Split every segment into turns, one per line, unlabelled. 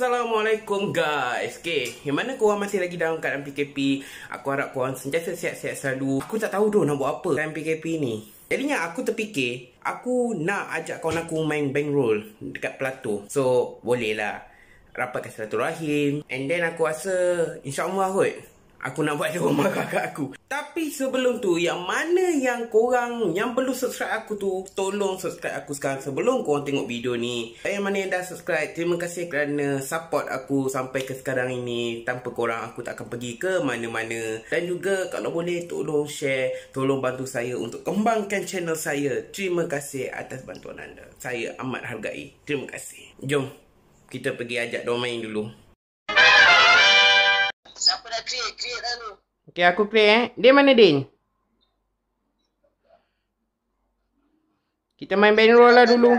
Assalamualaikum guys Okay, yang mana korang masih lagi dalam keadaan PKP Aku harap korang sentiasa sihat-sihat selalu Aku tak tahu tu nak buat apa dalam PKP ni Jadinya aku terfikir Aku nak ajak kawan aku main bankroll Dekat Plato So, bolehlah. lah Rapatkan satu rahim And then aku rasa InsyaAllah kot Aku nak buat dia rumah kakak aku Tapi sebelum tu Yang mana yang korang Yang belum subscribe aku tu Tolong subscribe aku sekarang Sebelum korang tengok video ni Yang mana yang dah subscribe Terima kasih kerana support aku Sampai ke sekarang ini Tanpa korang Aku tak akan pergi ke mana-mana Dan juga kalau boleh Tolong share Tolong bantu saya Untuk kembangkan channel saya Terima kasih atas bantuan anda Saya amat hargai Terima kasih Jom Kita pergi ajak dia dulu Siapa dah create? Create dah tu. Okay, aku create eh. Dia mana Din? Kita main band roll lah dulu.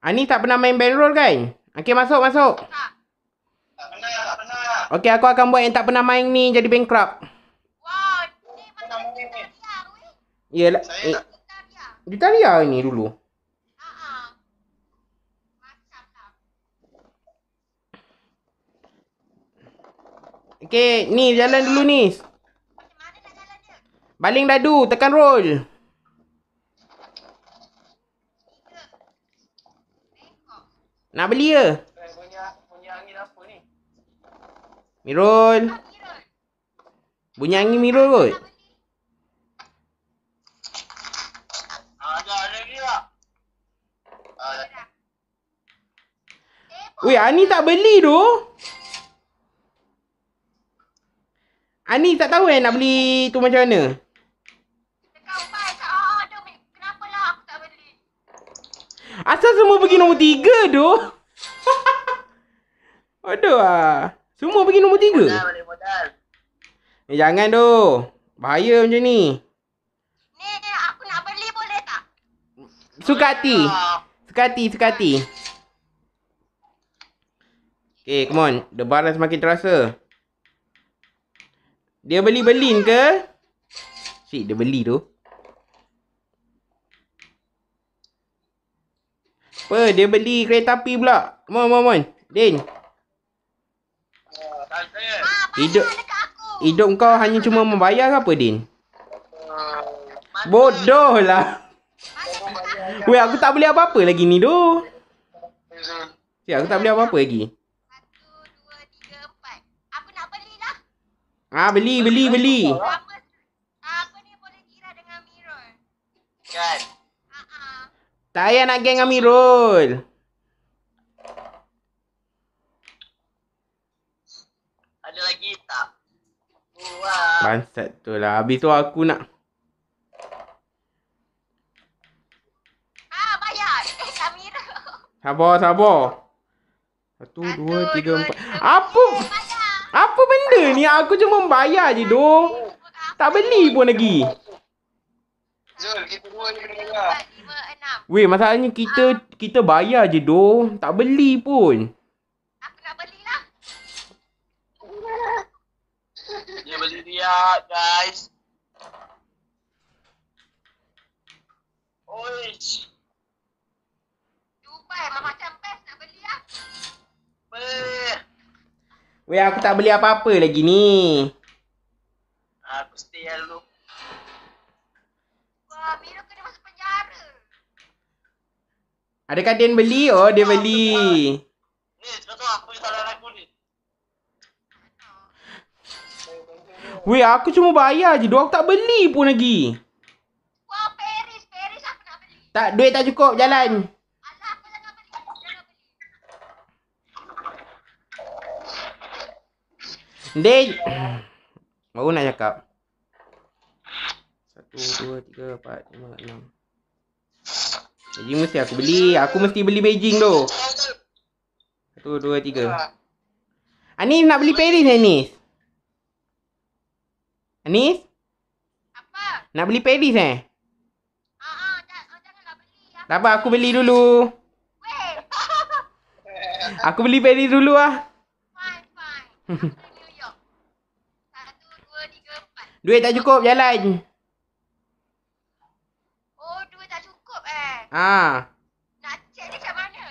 Ani ah, tak pernah main band roll kan? Okay, masuk, masuk. Tak pernah, tak pernah. Okay, aku akan buat yang tak pernah main ni jadi bankrupt. Wow, ini macam Gitaria. Yelah. Eh, Gitaria ni dulu. Ha. Okay, ni jalan dulu ni. Baling dadu, tekan roll. Nak beli ke? Bunyi angin apa ni? Mirul. Bunyi angin Mirul kot. Ui, Ani tak beli Ani tak beli tu. Ani tak tahu kan nak beli tu macam mana. Oh, oh, Asal semua pergi nombor tiga tu? Aduh lah. Semua pergi nombor tiga? Modal, eh, Jangan tu. Bahaya macam ni. Ni aku nak beli boleh tak? Suka hati. Suka hati, suka hati. Okay, come on. The balance makin terasa. Dia beli belin ke? Cik, dia beli tu. Apa? Dia beli kereta api pula. Mon, mon, mon. Din. Hidup. Hidup kau hanya cuma membayar ke apa, Din? Bodoh lah. Weh, aku tak beli apa-apa lagi ni, doh. Cik, aku tak beli apa-apa lagi. Ah beli beli beli. Apa ni boleh kira dengan Mirul? Kan. Ah, ah. Tak payah nak geng dengan Ada lagi tak? Wah. Bansat tu lah. Habis tu aku nak. Ah, bayar. Eh, Kamira. Sabar, sabar. Satu, Satu dua, dua, tiga, empat. Dua, Apa? Dua, apa benda ni? Aku cuma bayar je doh. Tak beli pun lagi. Weh, masalahnya kita ah. kita bayar je doh. Tak beli pun. Aku nak belilah. Dia beli dia, guys. Oish. Dubai macam best nak beli ah. Beh. Weh aku tak beli apa-apa lagi ni. Aku stay lah dulu. Wah, Miro masuk penjara. Adakah Dan beli? Oh, dia beli. Ni, sebab aku yang salah aku ni. Weh, aku cuma bayar je. Dua tak beli pun lagi. Wah, Paris. Paris aku nak beli. Tak, duit tak cukup. Jalan. Jalan. Dej. Baru nak cakap. satu dua tiga empat lima enam Jadi mesti aku beli, aku mesti beli Beijing tu. satu dua tiga Anis nak beli Paris Anis. Anis? Apa? Nak beli Paris eh? Tak apa, aku beli dulu. aku beli Paris dulu ah. Fine, fine. Duit tak cukup jalan. Oh, duit tak cukup eh. Ha. Nak cek dia macam mana?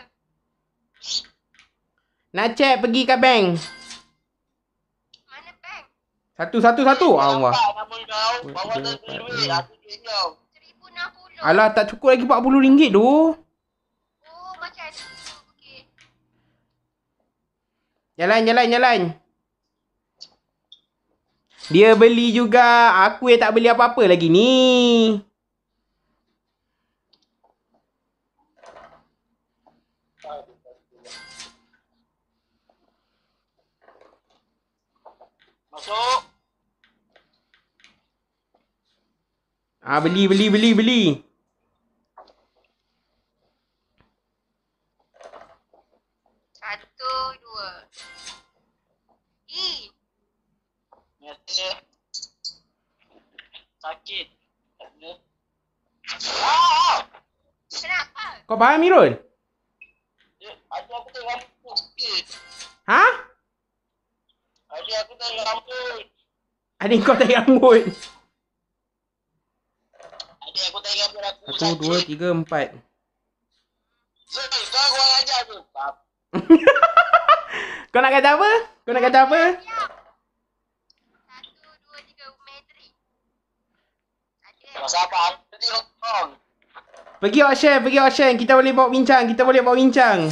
Nak cek pergi kat bank. Mana bank? Satu, satu, satu. Eh, Allah. Alah, tak cukup lagi RM40 tu. Oh, macam tu. Okay. Jalan, jalan, jalan. Dia beli juga. Aku yang tak beli apa-apa lagi ni. Masuk. Ah beli beli beli beli. Satu, dua. Kau faham Mirul? Ya, aku aku tengah lampu. Ha? Adik aku tengah lampu. Adik kau tengah lampu. Adik aku tengah lampu. Satu, dua, tiga, empat. Sini, kau nak kata apa? Kau nak kata apa? Pergi awak share, pergi awak share. Kita boleh bawa bincang, kita boleh bawa bincang.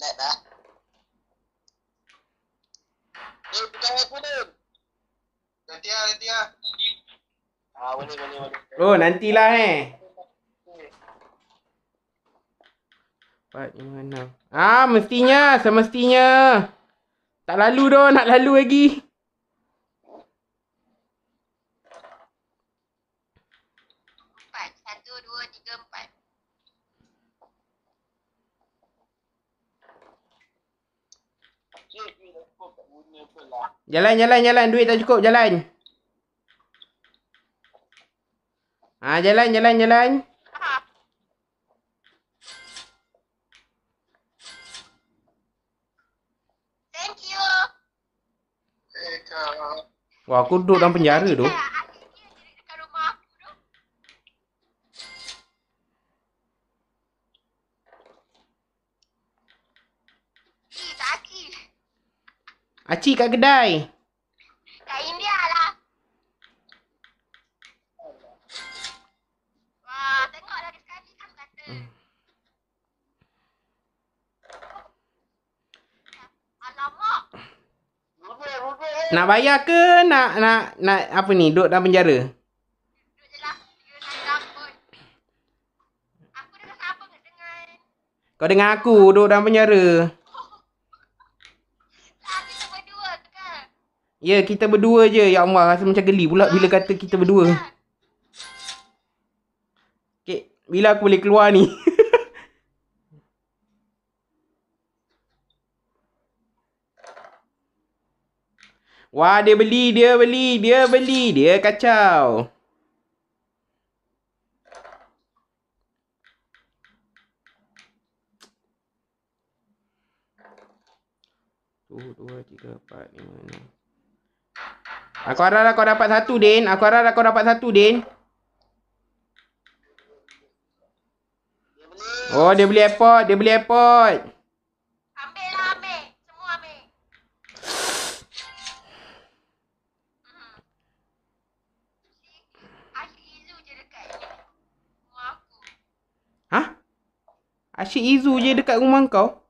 Nak dah. Eh, bukan aku ni. Nanti lah, nanti lah. Ah, boleh, boleh, boleh. Oh, nantilah eh. Empat, lima, enam. Ah, mestinya, semestinya. Tak lalu dah, nak lalu lagi. Jalan, jalan, jalan. Duit tak cukup. Jalan. Ha, jalan, jalan, jalan. Thank you. Eh, Wah, aku duduk dalam penjara tu. makcik kat kedai? Kat India lah. Wah, tengok dah sekali kan kata. Hmm. Alamak. Eh. Nak bayar ke nak nak nak apa ni duduk dalam penjara? Lah. Kau dengar aku duduk dalam penjara. Kau Ya, kita berdua je. Ya Allah, rasa macam geli pula bila kata kita berdua. Okay, bila aku boleh keluar ni? Wah, dia beli, dia beli, dia beli, dia kacau. Tu dua, tiga, empat, lima, enam. Aku harap lah kau dapat satu, Din. Aku harap lah kau dapat satu, Din. oh, dia beli airport. Dia beli airport. Ambil lah, ambil. Semua ambil. Hmm. Asyik Izu je dekat rumah aku. Hah? Asyik Izu je dekat rumah kau? Ha?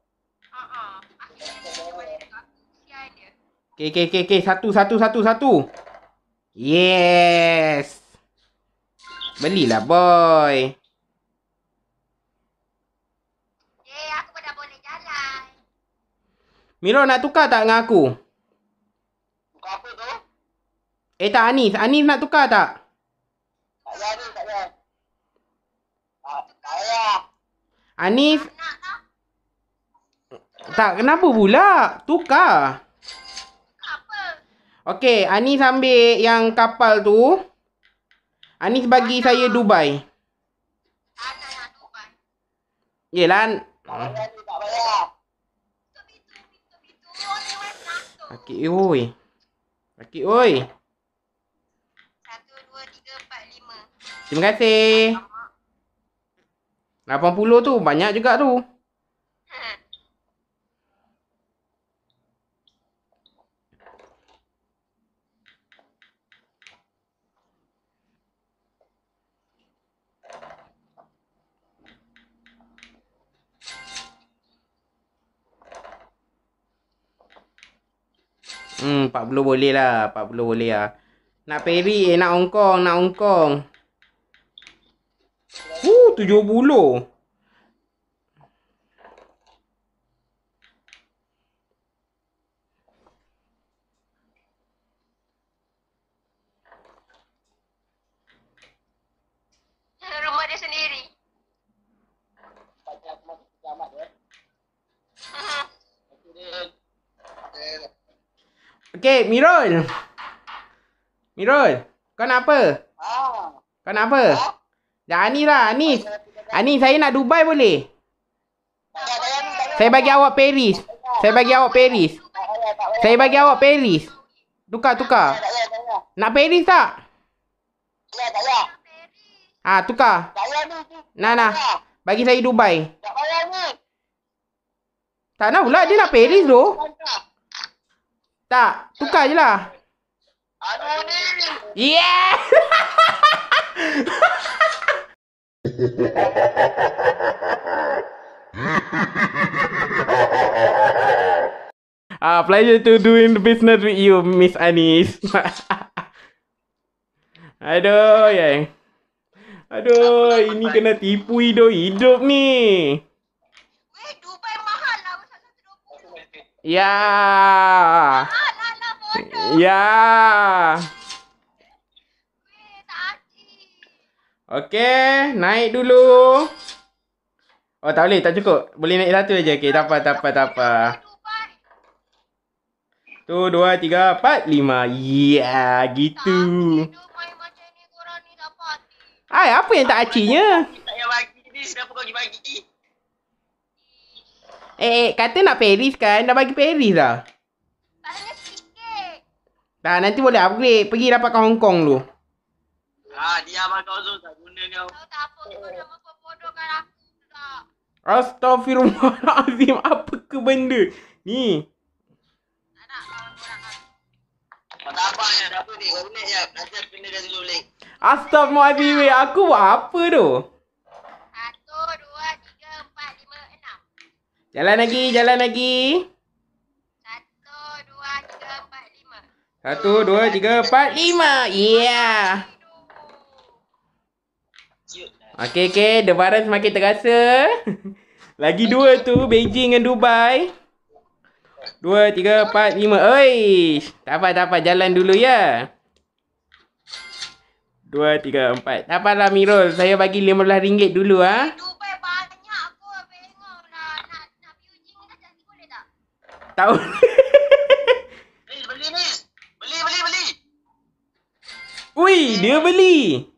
Okay, okay, okay, okay. Satu, satu, satu, satu. Yes. Belilah, boy. Eh, aku dah boleh jalan. Miro nak tukar tak dengan aku? Tukar apa tu? Eh, tak Anis. Anis nak tukar tak? Tak payah, Anis. Tak payah. Tak payah. Anis. Tak, kenapa pula? Tukar. Okey, Anis ambil yang kapal tu. Anis bagi Ana. saya Dubai. Ana yang Dubai. Yelah. Okey, oi. Okey, oi. Terima kasih. 80 tu banyak juga tu. 40 boleh lah. 40 boleh lah. Nak peri eh. Nak ongkong Kong. Nak Hong Kong. Uh, 70. Okey, Mirul. Mirul, kau nak apa? Ah. Kau nak apa? Ha? Ah. Jangan ni lah, Anis. Anis, saya nak Dubai boleh? Saya bagi awak Paris. Saya bagi awak Paris. Saya bagi awak Paris. Tukar, tukar. Nak Paris tak? Ah, tukar. Nah, nah. Bagi saya Dubai. Tak nak pula, dia nak Paris tu. Tak, tukar je lah. Anu ni. Yeah. Ah, uh, pleasure to doing the business with you, Miss Anis. Aduh, yay. Aduh, ini kena tipu hidup hidup ni. Weh, Dubai mahal lah. Ya. Yeah. Ya. Okey, naik dulu. Oh, tak boleh, tak cukup. Boleh naik satu aja Okey, tak apa, tak apa, tak apa. Tu, dua, tiga, empat, lima. Yeah, gitu. Hai, apa yang tak acinya? Eh, eh, kata nak peris kan? Dah bagi Paris dah. Ha, nanti boleh upgrade. Pergi dapatkan Hong Kong tu. Ha, ah, dia apa kau tu tak guna kau. Kan, Astaghfirullahalazim apa ke benda ni? Astaghfirullahalazim aku buat apa tu? Jalan lagi, jalan lagi. Satu, dua, tiga, empat, lima. Yeah. Okay, okay. The virus makin terasa. Lagi dua tu. Beijing dan Dubai. Dua, tiga, empat, lima. Oi. Tak apa, tak apa. Jalan dulu ya. Dua, tiga, empat. Tak apa lah, Mirul. Saya bagi lima belas ringgit dulu, ha. Tahu. Ui, yeah. dia beli.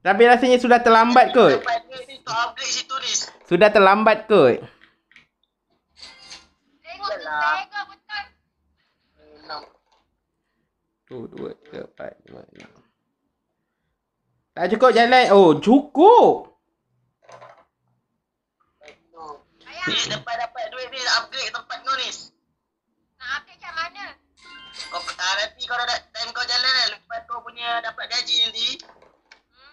Tapi rasanya sudah terlambat kot. Sudah terlambat kot. Tak cukup jalan. Oh, cukup. Ni dapat dapat duit ni upgrade tempat tu ni. Nak upgrade macam mana? Kau nanti kau dah dapat gaji nanti hmm?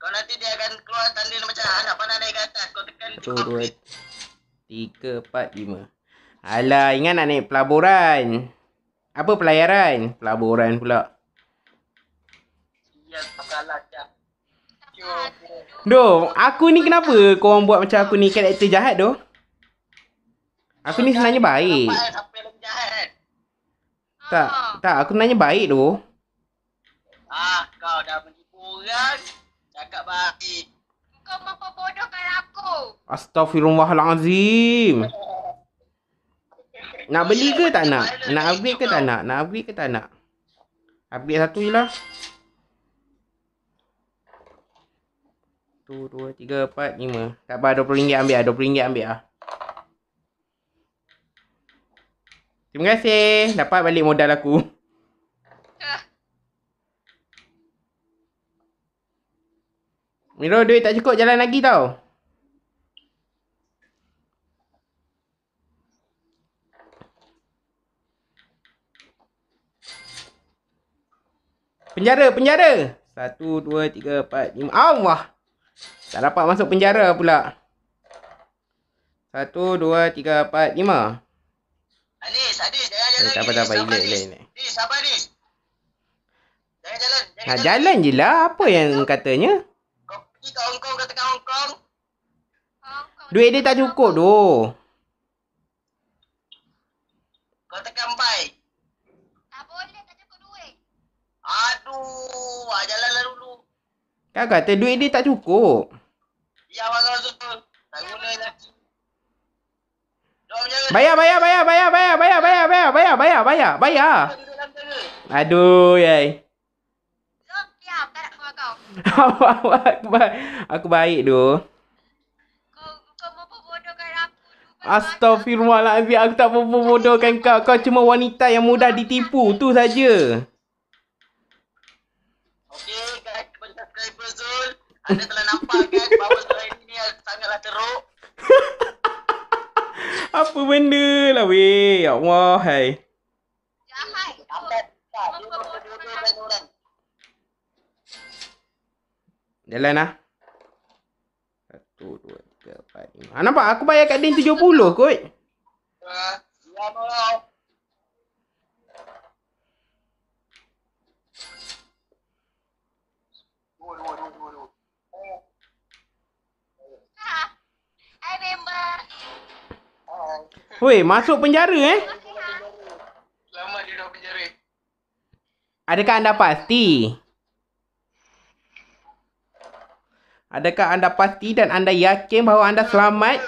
Kau nanti dia akan keluar tanda macam anak ah, panah naik ke atas Kau tekan Satu, tiga, empat, lima Alah, ingat nak naik pelaburan Apa pelayaran? Pelaburan pula Ya, kalah tak Doh, aku ni kenapa korang buat macam aku ni karakter jahat doh? Aku ni ah. sebenarnya baik. Tak, tak, aku nanya baik doh kau dah menipu orang Cakap baik Kau mampu bodohkan aku Astaghfirullahalazim Nak beli ke tak nak? Nak upgrade ke tak nak? Nak upgrade ke tak nak? Upgrade satu je lah 2, 2, 3, 4, 5 Tak apa, RM20 ambil lah RM20 ambil lah Terima kasih Dapat balik modal aku Miro duit tak cukup jalan lagi tau. Penjara, penjara. Satu, dua, tiga, empat, lima. Allah. Tak dapat masuk penjara pula. Satu, dua, tiga, empat, lima. Anis, Anis. Jangan eh, jalan lagi. Tak apa, tak apa. Ilik, ilik, ilik. Anis, sabar Anis. Jangan jalan. Jangan nah, ha, jalan. jalan je lah. Apa yang katanya? pergi ke Hong Kong, kata kat Hong Kong. Duit dia tak cukup tu. Kau tekan bye. Tak boleh tak cukup duit. Aduh, ah jalanlah dulu. Kau kata duit dia tak cukup. Ya bang Rasul. Tak guna ya, lagi. Bayar, bayar, bayar, bayar, bayar, bayar, bayar, bayar, bayar, bayar, bayar, bayar. Aduh, yai. Yeah aku baik. Aku baik tu. Astaghfirullahaladzim Aku tak mampu bodohkan kau Kau cuma wanita yang mudah ditipu Tu saja. Okay guys Kepada subscriber Zul Anda telah nampak kan Bahawa selain ini Sangatlah teruk Apa benda lah weh Ya Allah hai. Jahat Jalan lah. Satu, dua, tiga, empat, lima. Ha, nampak? Aku bayar kat Din tujuh puluh kot. Weh, masuk penjara eh? Lama dia dah penjara. Adakah anda pasti? Adakah anda pasti dan anda yakin bahawa anda selamat?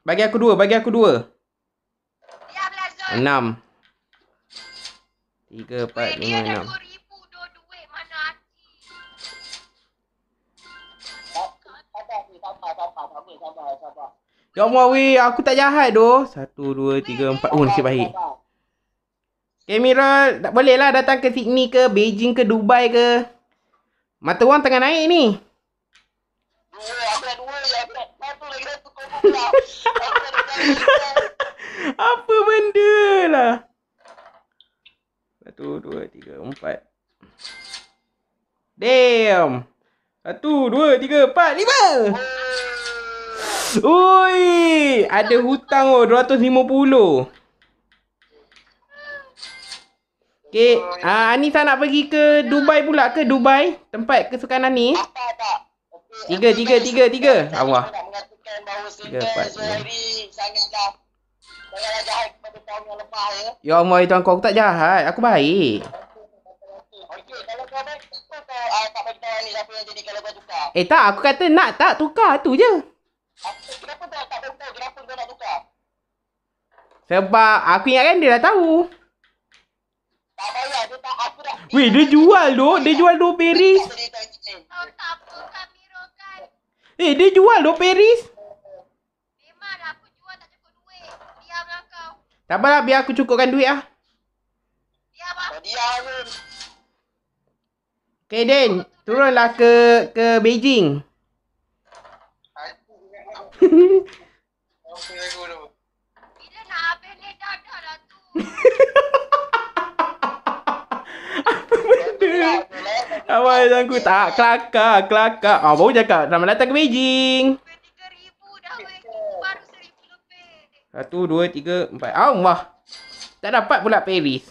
Bagi aku dua, bagi aku dua. Enam. Tiga, empat, lima, enam. Ya Allah aku tak jahat doh. Satu, dua, tiga, empat. Oh, nasib baik. Kemirol, tak boleh lah datang ke Sydney ke, Beijing ke, Dubai ke. Mata orang tengah naik ni. Apa benda lah. Satu, dua, tiga, empat. Damn. Satu, dua, tiga, empat, lima. Ui, ada hutang oh, ratus lima puluh. Okay. Ah, uh, Anissa nak pergi ke Dubai pula ke Dubai? Tempat kesukaan Ani? Tiga, tiga, tiga, tiga. Allah. Tiga, empat, tiga. Ya. ya Allah, tuan kau. Aku tak jahat. Aku baik. Ah, eh tak, aku kata nak tak tukar tu je. Ah, Sebab aku ingatkan dia dah tahu. Oh, Weh, dia jual tu. Dia jual dua peris. Eh, dia jual dua peris. Memang aku tak cukup lah biar aku cukupkan duit lah. Diam lah. Okay, Den. Turunlah ke ke Beijing. Okay, Apa yang aku tak kelakar, kelakar. Oh, baru cakap. Selamat datang ke Beijing. Satu, dua, tiga, empat. Allah. Tak dapat pula Paris.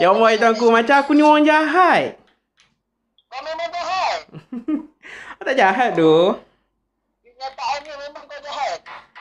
Ya Allah, itu aku. Macam aku ni orang jahat. Kau memang jahat. tak jahat tu. Dia tak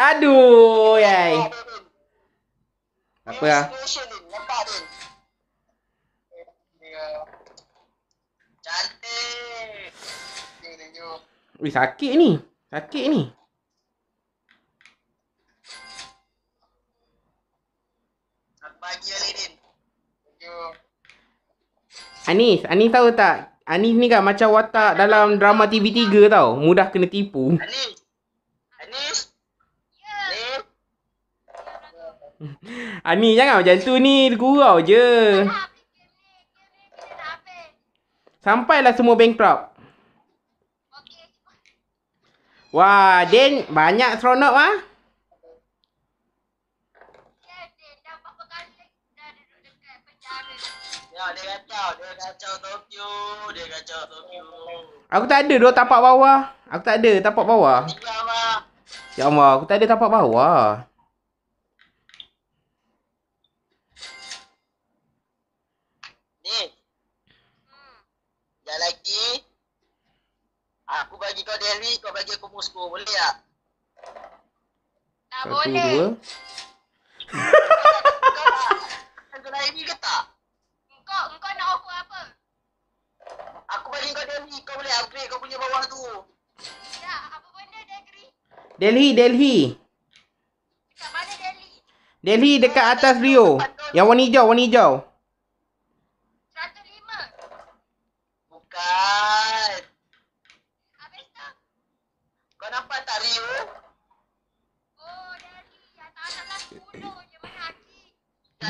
Aduh, yai. Apa ah? ya? Cantik. Wih, sakit ni. Sakit ni. Anis, Anis tahu tak? Anis ni kan macam watak dalam drama TV3 tau. Mudah kena tipu. Anis. Anis. Ani ah, jangan macam tu ni gurau je. Sampailah semua bankrupt. Wah, Din banyak seronok ah. Ya, dia kacau, dia kacau Tokyo, dia kacau Tokyo. Aku tak ada dua tapak bawah. Aku tak ada tapak bawah. Ya Allah, aku tak ada tapak bawah. hari kau bagi aku musuh boleh tak? Tak Satu, boleh. Dua. Kau nak ini ke tak? Kau, kau nak offer apa? Aku bagi kau Delhi, kau boleh upgrade kau punya bawah tu. Ya, apa benda Delhi? Delhi, Delhi. mana Delhi? Delhi dekat atas Rio. Yang warna hijau, warna hijau.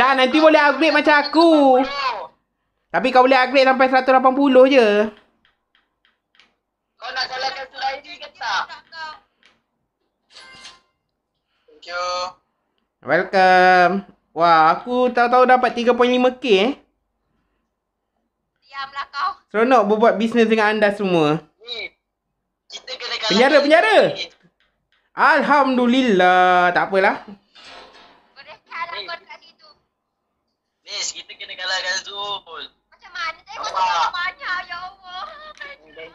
dah nanti boleh upgrade macam aku. Tapi kau boleh upgrade sampai 180 je. Kau nak jalan dengan Suraidi ke tak? Thank you. Welcome. Wah, aku tahu-tahu dapat 3.5k eh. Diamlah ya, kau. Seronok buat bisnes dengan anda semua. Ni. Kita kena penjara, penjara. Alhamdulillah. Tak apalah.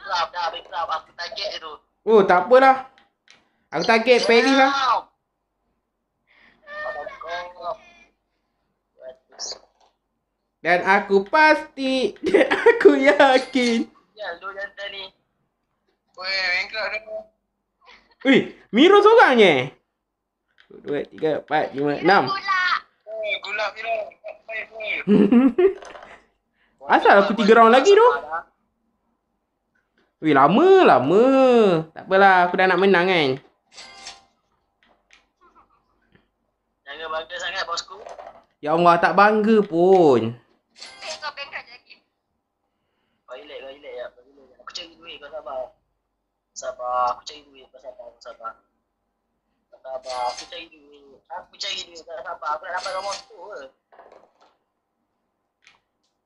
Minecraft dah Minecraft aku target tu. Oh, tak apalah. Aku target yeah. lah. Dan aku pasti dan aku yakin. Ya, lu yang tadi. Wei, Minecraft dah. Wei, Miro seorang je. 2 3 4 5 6. Gulak Miro. Asal aku tiga round lagi tu? Weh, lama, lama. Tak apalah, aku dah nak menang kan. Jangan bangga sangat, bosku. Ya Allah, tak bangga pun. Sabar, aku cari duit. Aku cari duit, tak sabar. Aku cari duit, aku nak dapat nombor tu ke.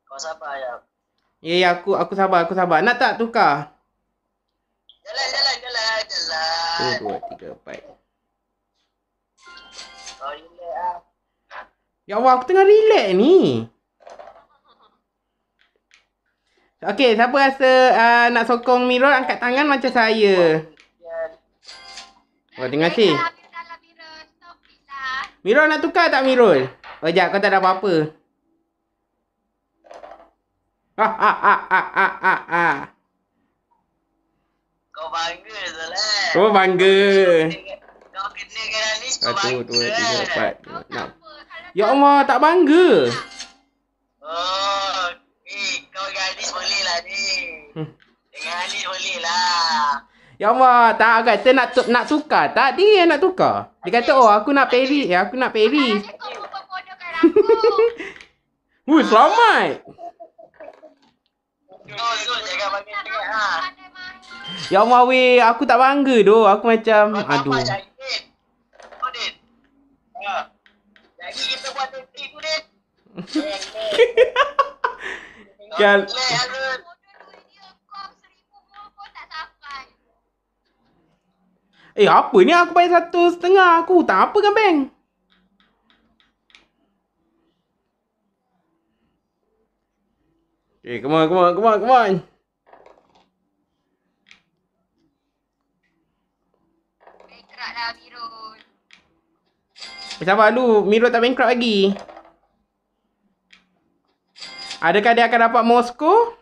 Kau sabar, ya. Ya, ya, aku, aku sabar, aku sabar. Nak tak tukar? Jalan, jalan, jalan, jalan. Satu, dua, tiga, empat. Kau oh, ah. Ya Allah, aku tengah relax ni. Okey, siapa rasa uh, nak sokong Mirul angkat tangan macam saya. Oh, terima kasih. Mirul lah. nak tukar tak Mirul? Oh, jap, kau tak ada apa-apa. Ha, ha, ha, ha, ha, ha. Oh, bangga. Satu, dua, tiga, empat, lima, enam. Ya Allah, tak bangga. Oh, ni kau dengan boleh lah ni. Hmm. Ya Allah, tak kata nak, tu, nak tukar. Tak, dia nak tukar. Dia kata, oh aku nak peri. Ya, aku nak peri. Kan Wuih, selamat. Oh, so, jangan bangga sikit lah. Ya Allah weh, aku tak bangga doh. Aku macam oh, aduh. Ya. Eh apa ni aku bayar satu setengah aku tak apa kan bang? Okay, eh, come on, come on, come on, come on. Sabar dulu, Miro tak bankrupt lagi. Adakah dia akan dapat Moscow?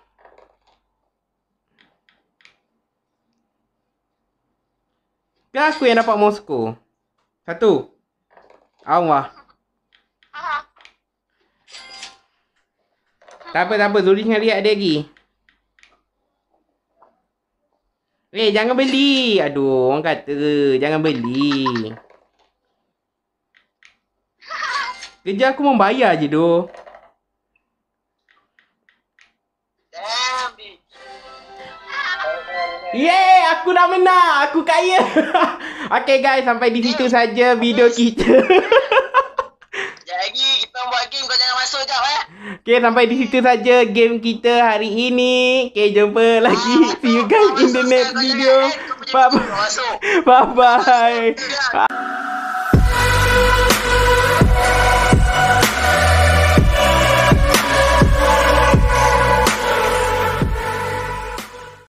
Ke aku yang dapat Moscow? Satu. Allah. Tak apa, tak apa. Zuri tengah lihat dia lagi. Eh, jangan beli. Aduh, orang kata. Jangan beli. Kerja aku membayar je tu. Yeay, aku dah menang. Aku kaya. okay guys, sampai di situ saja video kita. Jadi kita buat game kau jangan masuk jap eh. Okay, sampai di situ saja game kita hari ini. Okay, jumpa lagi. Ah, See you guys in the next video. Eh. Bye-bye. Bye-bye.